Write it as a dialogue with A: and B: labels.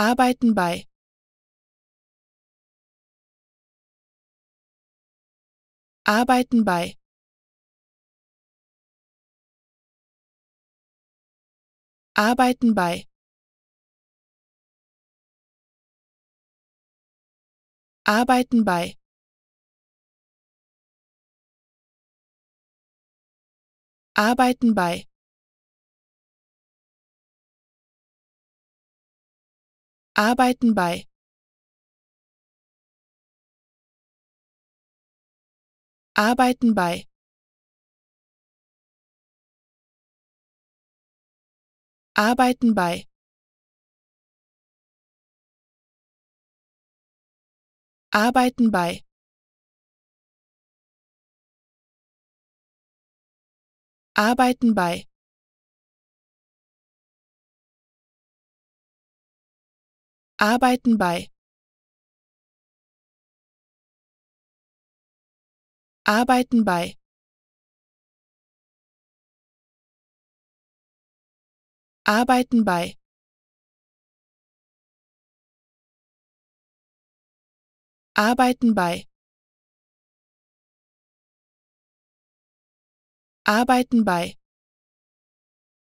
A: Arbeiten bei Arbeiten bei Arbeiten bei Arbeiten bei Arbeiten bei Arbeiten bei. Arbeiten bei. Arbeiten bei. Arbeiten bei. Arbeiten bei. Arbeiten bei Arbeiten bei Arbeiten bei Arbeiten bei Arbeiten bei